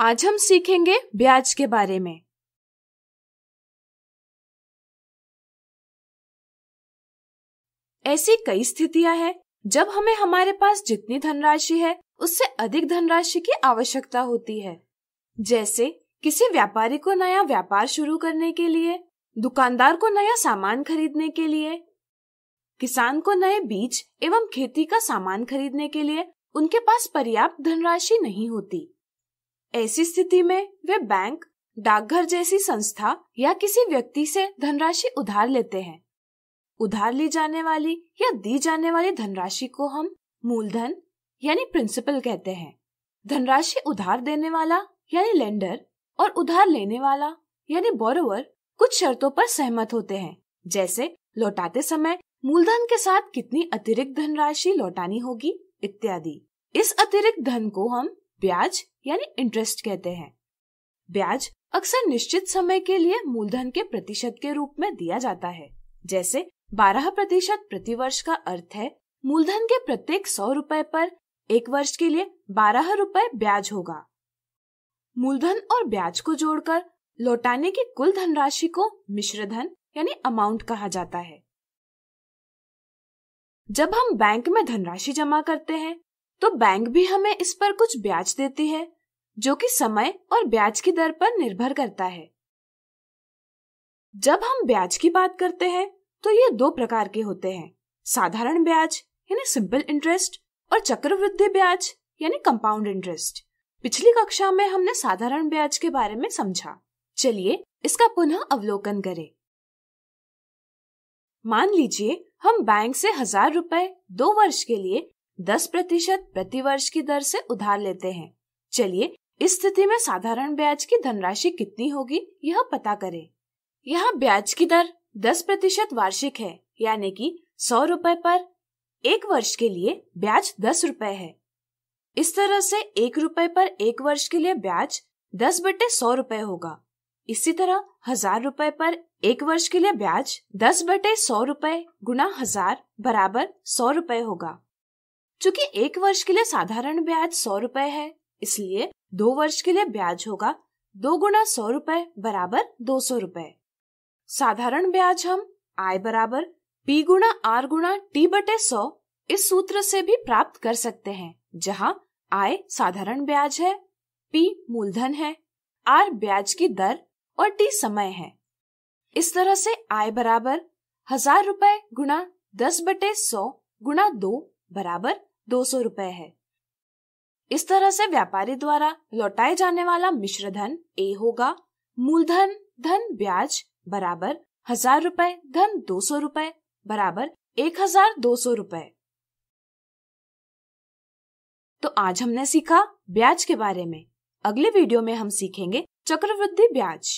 आज हम सीखेंगे ब्याज के बारे में ऐसी कई स्थितियां हैं जब हमें हमारे पास जितनी धनराशि है उससे अधिक धनराशि की आवश्यकता होती है जैसे किसी व्यापारी को नया व्यापार शुरू करने के लिए दुकानदार को नया सामान खरीदने के लिए किसान को नए बीज एवं खेती का सामान खरीदने के लिए उनके पास पर्याप्त धनराशि नहीं होती ऐसी स्थिति में वे बैंक डाकघर जैसी संस्था या किसी व्यक्ति से धनराशि उधार लेते हैं उधार ली जाने वाली या दी जाने वाली धनराशि को हम मूलधन यानी प्रिंसिपल कहते हैं धनराशि उधार देने वाला यानी लेंडर और उधार लेने वाला यानी बोरोवर कुछ शर्तों पर सहमत होते हैं जैसे लौटाते समय मूलधन के साथ कितनी अतिरिक्त धनराशि लौटानी होगी इत्यादि इस अतिरिक्त धन को हम ब्याज यानी इंटरेस्ट कहते हैं ब्याज अक्सर निश्चित समय के लिए मूलधन के प्रतिशत के रूप में दिया जाता है जैसे 12 प्रतिशत प्रति वर्ष का अर्थ है मूलधन के प्रत्येक सौ रूपए पर एक वर्ष के लिए बारह रूपए ब्याज होगा मूलधन और ब्याज को जोड़कर लौटाने की कुल धनराशि को मिश्रधन यानी अमाउंट कहा जाता है जब हम बैंक में धनराशि जमा करते हैं तो बैंक भी हमें इस पर कुछ ब्याज देती है जो कि समय और ब्याज की दर पर निर्भर करता है जब हम ब्याज की बात करते हैं तो ये दो प्रकार के होते हैं साधारण ब्याज यानी सिंपल इंटरेस्ट और चक्रवृद्धि ब्याज यानी कंपाउंड इंटरेस्ट पिछली कक्षा में हमने साधारण ब्याज के बारे में समझा चलिए इसका पुनः अवलोकन करें मान लीजिए हम बैंक से हजार रुपए दो वर्ष के लिए दस प्रतिशत प्रति वर्ष की दर से उधार लेते हैं चलिए इस स्थिति में साधारण ब्याज की धनराशि कितनी होगी यह पता करें। यहाँ ब्याज की दर 10 प्रतिशत वार्षिक है यानी कि सौ रूपए पर एक वर्ष के लिए ब्याज दस रूपए है इस तरह से एक रूपए पर एक वर्ष के लिए ब्याज दस बटे सौ रूपए होगा इसी तरह हजार रूपए पर एक वर्ष के लिए ब्याज दस बटे सौ रूपए गुना हजार बराबर सौ रूपए होगा चूँकि एक वर्ष के लिए साधारण ब्याज सौ रूपए है इसलिए दो वर्ष के लिए ब्याज होगा दो गुना सौ रूपए बराबर दो सौ रूपए साधारण ब्याज हम आय बराबर पी गुना आर गुना टी बटे सौ इस सूत्र से भी प्राप्त कर सकते हैं जहां आय साधारण ब्याज है पी मूलधन है आर ब्याज की दर और टी समय है इस तरह से आय बराबर हजार रूपए गुना दस बटे सौ गुना दो बराबर दो सौ रूपए है इस तरह से व्यापारी द्वारा लौटाए जाने वाला मिश्र धन ए होगा मूलधन धन ब्याज बराबर हजार रूपए धन दो सौ रूपए बराबर एक हजार दो सौ रूपए तो आज हमने सीखा ब्याज के बारे में अगले वीडियो में हम सीखेंगे चक्रवृद्धि ब्याज